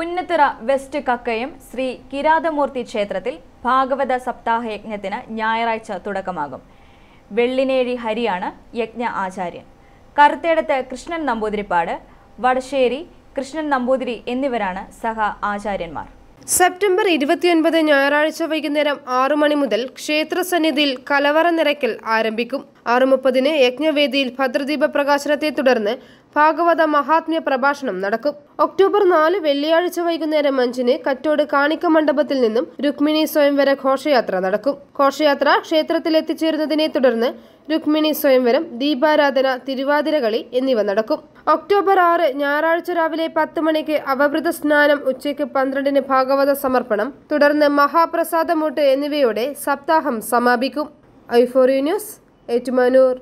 പുന്നത്തിറ west Kakkayam Shri Kirathamoorthy ക്ഷേത്രത്തിൽ ഭാഗവത സപ്താഹ യജ്ഞത്തിന് ഞായറാഴ്ച തുടക്കമാകും വെള്ളിനേഴി ഹരിയാണ് യജ്ഞ ആചാര്യൻ കറുത്തേടത്ത് കൃഷ്ണൻ നമ്പൂതിരിപ്പാട് വടശ്ശേരി കൃഷ്ണൻ നമ്പൂതിരി എന്നിവരാണ് സഹ ആചാര്യന്മാർ സെപ്റ്റംബർ ഇരുപത്തിയൊൻപത് ഞായറാഴ്ച വൈകുന്നേരം ആറു മണി മുതൽ ക്ഷേത്രസന്നിധിയിൽ കലവറ നിരക്കൽ ആരംഭിക്കും ആറു മുപ്പതിന് യജ്ഞവേദിയിൽ ഭദ്രദീപ പ്രകാശനത്തെ തുടർന്ന് ഭാഗവത മഹാത്മ്യ പ്രഭാഷണം നടക്കും ഒക്ടോബർ നാല് വെള്ളിയാഴ്ച വൈകുന്നേരം അഞ്ചിന് കറ്റോട് കാണിക്ക മണ്ഡപത്തിൽ നിന്നും രുക്മിണി സ്വയംവര ഘോഷയാത്ര നടക്കും ഘോഷയാത്ര ക്ഷേത്രത്തിൽ എത്തിച്ചേരുന്നതിനെ തുടർന്ന് രുക്മിണി സ്വയംവരം ദീപാരാധന തിരുവാതിരകളി എന്നിവ നടക്കും ഒക്ടോബർ ആറ് ഞായറാഴ്ച രാവിലെ പത്ത് മണിക്ക് അവഭൃത സ്നാനം ഉച്ചയ്ക്ക് പന്ത്രണ്ടിന് ഭാഗം ഭാഗവത സമർപ്പണം തുടർന്ന് മഹാപ്രസാദമൂട്ട് എന്നിവയോടെ സപ്താഹം സമാപിക്കും ഐഫോറി ന്യൂസ് ഏറ്റുമാനൂർ